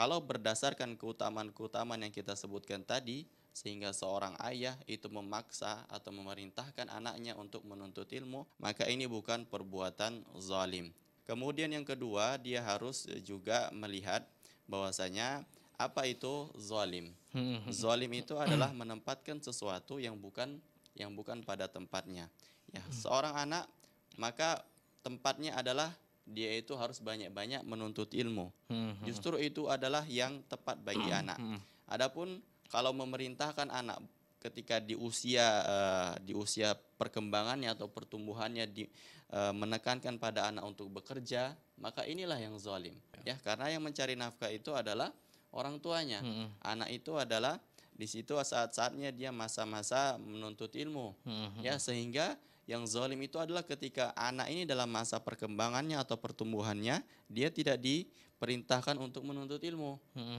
Kalau berdasarkan keutamaan-keutamaan yang kita sebutkan tadi, sehingga seorang ayah itu memaksa atau memerintahkan anaknya untuk menuntut ilmu, maka ini bukan perbuatan zalim. Kemudian yang kedua, dia harus juga melihat bahwasanya apa itu zalim. Hmm. Zalim itu adalah menempatkan sesuatu yang bukan yang bukan pada tempatnya. Ya, hmm. seorang anak maka tempatnya adalah dia itu harus banyak-banyak menuntut ilmu. Hmm, hmm. Justru itu adalah yang tepat bagi hmm, anak. Adapun kalau memerintahkan anak ketika di usia uh, di usia perkembangannya atau pertumbuhannya di, uh, menekankan pada anak untuk bekerja, maka inilah yang zalim. Ya, ya. karena yang mencari nafkah itu adalah orang tuanya. Anak itu adalah di situ saat-saatnya dia masa-masa menuntut ilmu. Ya, sehingga yang zalim itu adalah ketika anak ini dalam masa perkembangannya atau pertumbuhannya, dia tidak diperintahkan untuk menuntut ilmu. Hmm.